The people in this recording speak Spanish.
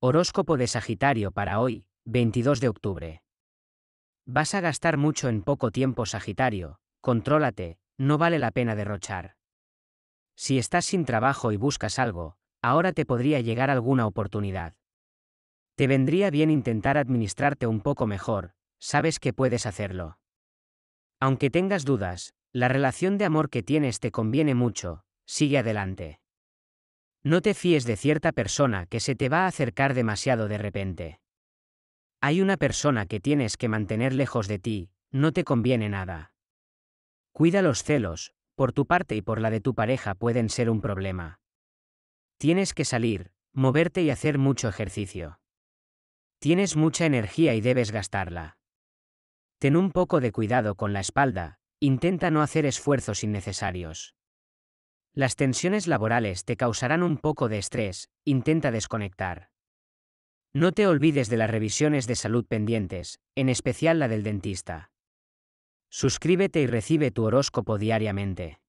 Horóscopo de Sagitario para hoy, 22 de octubre. Vas a gastar mucho en poco tiempo, Sagitario, contrólate, no vale la pena derrochar. Si estás sin trabajo y buscas algo, ahora te podría llegar alguna oportunidad. Te vendría bien intentar administrarte un poco mejor, sabes que puedes hacerlo. Aunque tengas dudas, la relación de amor que tienes te conviene mucho, sigue adelante. No te fíes de cierta persona que se te va a acercar demasiado de repente. Hay una persona que tienes que mantener lejos de ti, no te conviene nada. Cuida los celos, por tu parte y por la de tu pareja pueden ser un problema. Tienes que salir, moverte y hacer mucho ejercicio. Tienes mucha energía y debes gastarla. Ten un poco de cuidado con la espalda, intenta no hacer esfuerzos innecesarios. Las tensiones laborales te causarán un poco de estrés, intenta desconectar. No te olvides de las revisiones de salud pendientes, en especial la del dentista. Suscríbete y recibe tu horóscopo diariamente.